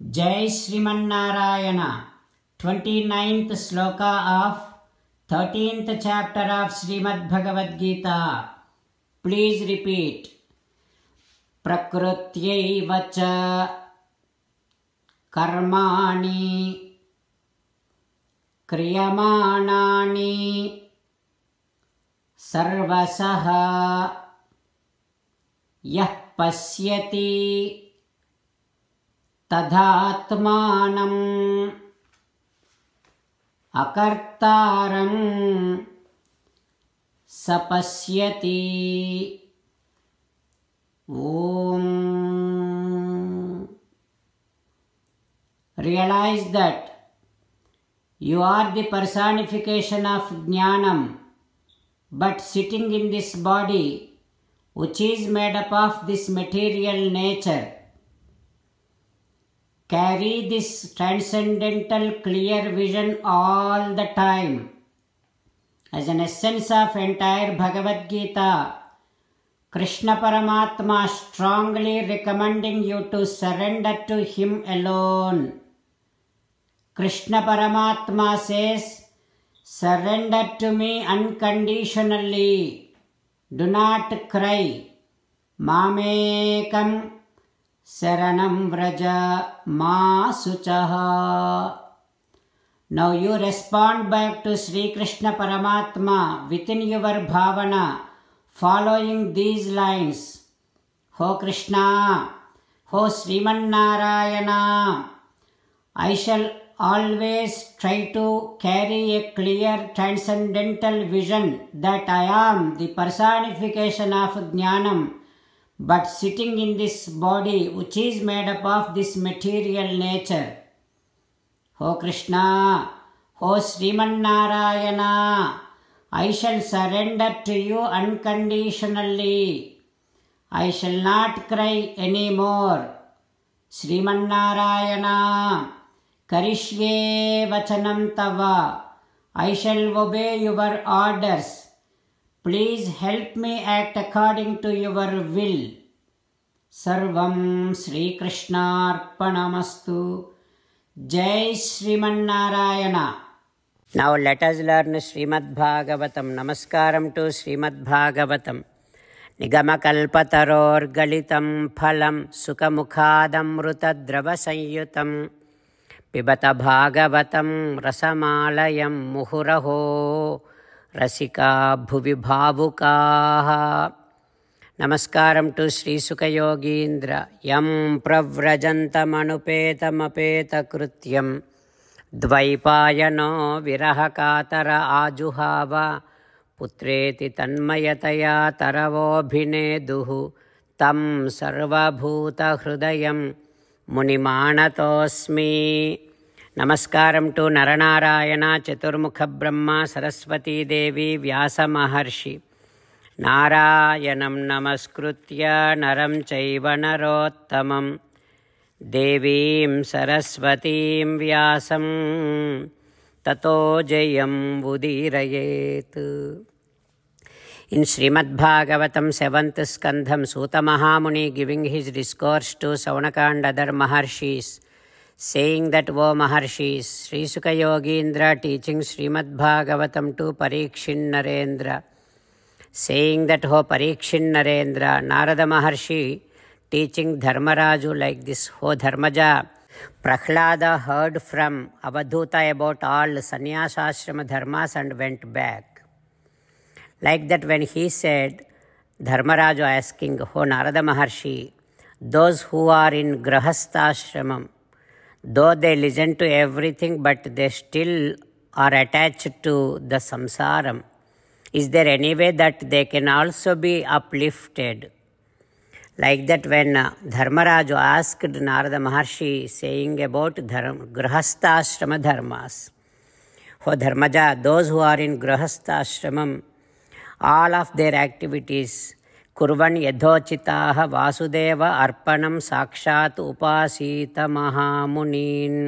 जय् Shrimannarayana twenty ninth shloka of thirteenth chapter of Shrimad Bhagavad Gita please repeat प्रकृत्यैव च कर्माणि क्रियमाणानि सर्वसः यः पश्यति तदात्मानम् अकर्तारम् सपश्यति ॐ realize that you are the personification of Jnanam, but sitting in this body, which is made up of this material nature, Carry this transcendental clear vision all the time as an essence of entire Bhagavad Gita. Krishna Paramatma strongly recommending you to surrender to Him alone. Krishna Paramatma says, Surrender to me unconditionally. Do not cry. Mamekam Saranam vraja ma शुचः Now you respond back to Sri Krishna Paramatma within your bhavana following these lines. Ho Krishna, Ho Sriman Narayana, I shall always try to carry a clear transcendental vision that I am the personification of Jnanam but sitting in this body which is made up of this material nature. O Krishna, O Srimannarayana, I shall surrender to you unconditionally. I shall not cry anymore. Srimannarayana, Karishve Vachanam Tava, I shall obey your orders. Please help me act according to your will సర్వం శ్రీకృష్ణార్పణమస్తు జై Shrimannarayana now let us learn Shrimad Bhagavatam నమస్కారం to Srimad Bhagavatam నిగమకల్పతరోర్గళితం ఫలం సుఖముఖాదమృతద్రవసంయుతం పిబత భాగవతం రసమాలయం ముహురహో रसिका भुवि भावुकाः नमस्कारं to श्रीसुखयोगीन्द्र यं प्रव्रजन्तमनुपेतमपेतकृत्यं द्वैपायनो विरहकातर आजुहाव पुत्रेति तन्मयतया तरवोऽभिनेदुः तं सर्वभूतहृदयं मुनिमानतोऽस्मि నమస్కారం టు నరనారాయణ చతుర్ముఖ బ్రహ్మ సరస్వతీదేవి వ్యాసమహర్షి నారాయణం నమస్కృత్య నరం చైవ నరోత్తమం దేవీం సరస్వతీం వ్యాసం తతో జయం ఉదీరయేత్ in Srimad Bhagavatam seventh skandham Suta Mahamuni giving his discourse to Saunaka and other maharshis Saying that, O Maharshis, Sri Sukha teaching Srimad Bhagavatam to Parikshin Narendra. Saying that, O Parikshin Narendra, Narada Maharshi teaching Dharmaraju like this, O Dharmaja. Prahlada heard from Avadhuta about all sannyasashrama dharmas and went back. Like that, when he said, Dharmaraju asking, O Narada Maharshi, those who are in grahastashramam, Though they listen to everything, but they still are attached to the samsaram. Is there any way that they can also be uplifted? Like that, when uh, Dharmaraj asked Narada Maharshi, saying about dharma, Grahastha Ashrama Dharmas, For Dharmaja, those who are in Grahastha Ashramam, all of their activities कुर्वन् यथोचिताः वासुदेव अर्पणं साक्षात् उपासीतमहामुनीन्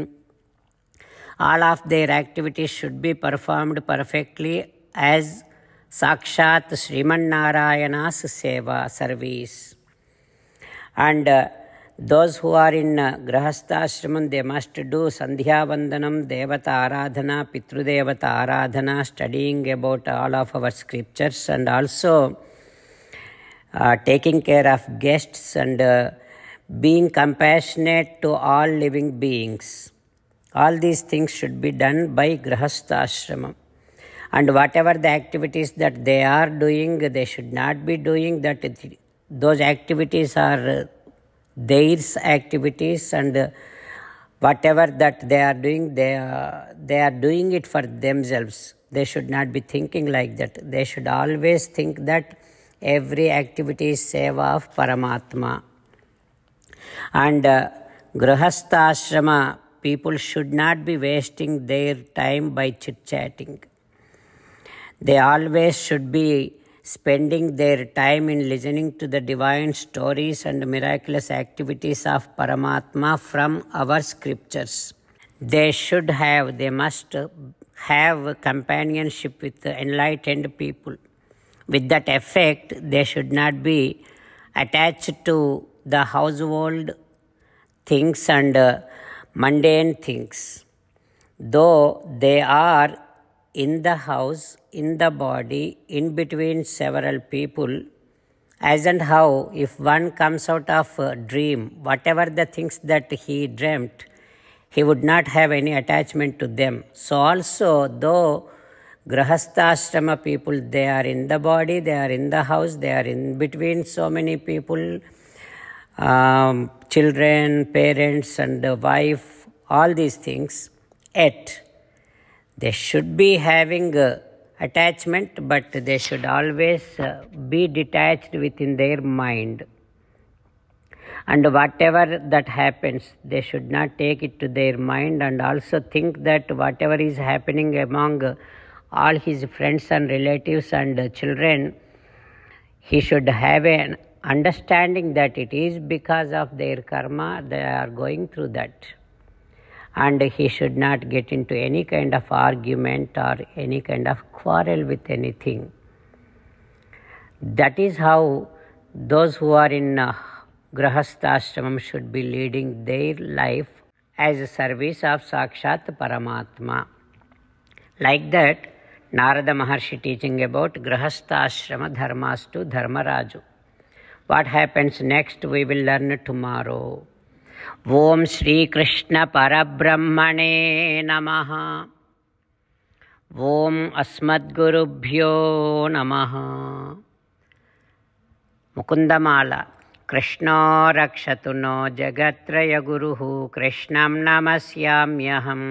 all of their activities should be performed perfectly as Sakshat Sriman Narayana's Seva service. And uh, those who are in uh, Grahastha Ashram, they must do Sandhya Vandanam, Devata Aradhana, Pitrudevata Aradhana, studying about all of our scriptures and also Uh, taking care of guests and uh, being compassionate to all living beings. All these things should be done by Grahastha Ashramam. And whatever the activities that they are doing, they should not be doing that. those activities are uh, theirs activities and uh, whatever that they are doing, they, are they are doing it for themselves. They should not be thinking like that. They should always think that every activity is save of Paramatma. And uh, Grihastha people should not be wasting their time by chit chatting. They always should be spending their time in listening to the divine stories and miraculous activities of Paramatma from our scriptures. They should have, they must have companionship with enlightened people. With that effect, they should not be attached to the household things and uh, mundane things. Though they are in the house, in the body, in between several people, as and how if one comes out of a dream, whatever the things that he dreamt, he would not have any attachment to them. So, also, though Grahasthashrama people, they are in the body, they are in the house, they are in between so many people, um, children, parents, and the wife, all these things. Yet, they should be having uh, attachment, but they should always uh, be detached within their mind. And whatever that happens, they should not take it to their mind and also think that whatever is happening among uh, all his friends and relatives and children, he should have an understanding that it is because of their karma they are going through that. And he should not get into any kind of argument or any kind of quarrel with anything. That is how those who are in uh, Grahasthashramam should be leading their life as a service of Sakshat Paramatma. Like that, Narad महर्षि teaching about grihasthashrama धर्मास्तु Dharmaraju what happens next we will learn tomorrow ओम श्रीकृष्ण परब्रह्मणे नम ओम अस्मद्गुभ्यो नम मुकुंदमाला कृष्ण रक्षत नो जगत्रय गुरु कृष्ण नमस्याम्यहम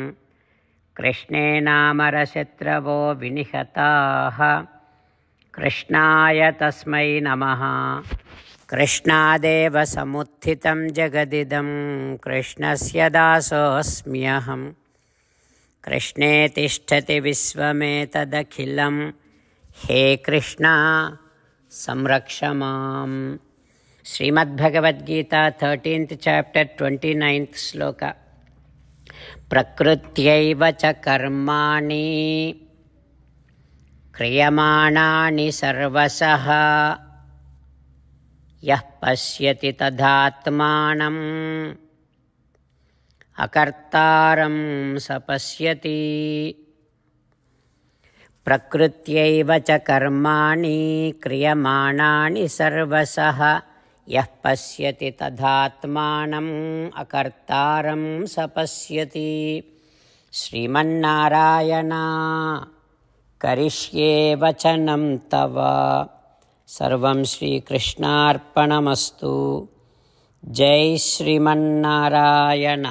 कृष्णे नामरशत्रवो विनिहताः कृष्णाय तस्मै नमः कृष्णादेव समुत्थितं जगदिदं कृष्णस्य दासोऽस्म्यहं कृष्णे तिष्ठति विश्वमेतदखिलं हे कृष्ण संरक्ष मां Srimad Bhagavad Gita thirteenth chapter twenty ninth shloka प्रकृत्यैव च कर्माणि क्रियमाणानि सर्वसः यः पश्यति तथात्मानम् अकर्तारं स पश्यति प्रकृत्यैव च कर्माणि क्रियमाणानि सर्वसः यः पश्यति तथात्मानम् अकर्तारं स पश्यति श्रीमन्नारायणा करिष्ये वचनं तव सर्वं श्रीकृष्णार्पणमस्तु जय श्रीमन्नारायण